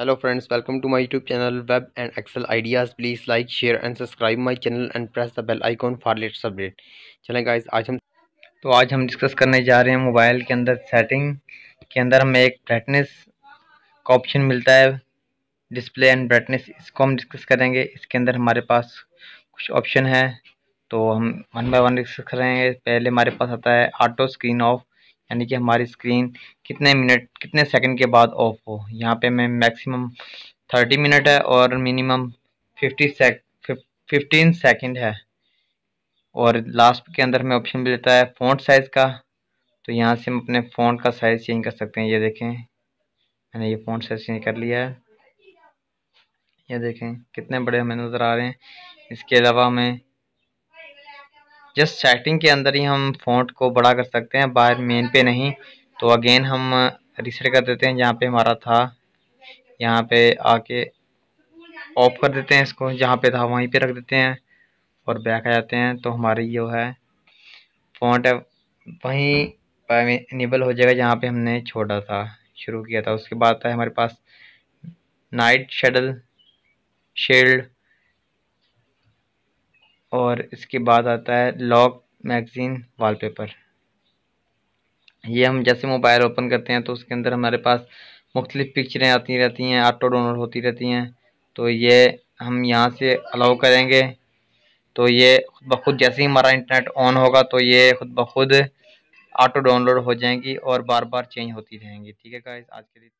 hello friends welcome to my YouTube channel web and Excel ideas please like share and subscribe my channel and press the bell icon for latest update चलें guys आज हम तो आज हम discuss करने जा रहे हैं मोबाइल के अंदर सेटिंग के अंदर हमें एक ब्राइटनेस का ऑप्शन मिलता है डिस्प्ले एंड ब्राइटनेस इसको हम डिस्कस करेंगे इसके अंदर हमारे पास कुछ ऑप्शन है तो हम वन बाय वन डिस्कस करेंगे पहले हमारे पास आता है ऑटो स्क्रीन ऑफ यानी कि हमारी स्क्रीन कितने मिनट कितने सेकंड के बाद ऑफ हो यहाँ पे मैं मैक्सिमम थर्टी मिनट है और minimum fifty sec fifteen second है और लास्ट के अंदर हमें ऑप्शन भी देता है फ़ॉन्ट साइज़ का तो यहाँ से हम अपने फ़ोन का साइज़ चेंज कर सकते हैं ये देखें मैंने ये फ़ॉन्ट साइज़ चेंज कर लिया है ये देखें कितने बड़े हमें नज़र आ रहे हैं इसके अलावा हमें जस्ट सेटिंग के अंदर ही हम फ़ॉन्ट को बड़ा कर सकते हैं बाहर मेन पे नहीं तो अगेन हम रिसेट कर देते हैं जहाँ पे हमारा था यहाँ पे आके ऑफ कर देते हैं इसको जहाँ पे था वहीं पे रख देते हैं और बैक आ जाते हैं तो हमारी जो है फ़ॉन्ट वहीं इनेबल हो जाएगा जहाँ पे हमने छोड़ा था शुरू किया था उसके बाद है हमारे पास नाइट शेडल शेल्ड और इसके बाद आता है लॉक मैगज़ीन वॉलपेपर ये हम जैसे मोबाइल ओपन करते हैं तो उसके अंदर हमारे पास मुख्तलिफ़ पिक्चरें आती रहती हैं ऑटो डाउनलोड होती रहती हैं तो ये हम यहाँ से अलाउ करेंगे तो ये खुद ब खुद जैसे ही हमारा इंटरनेट ऑन होगा तो ये खुद ब खुद ऑटो डाउनलोड हो जाएंगी और बार बार चेंज होती रहेंगी ठीक है गाइस आज के लिए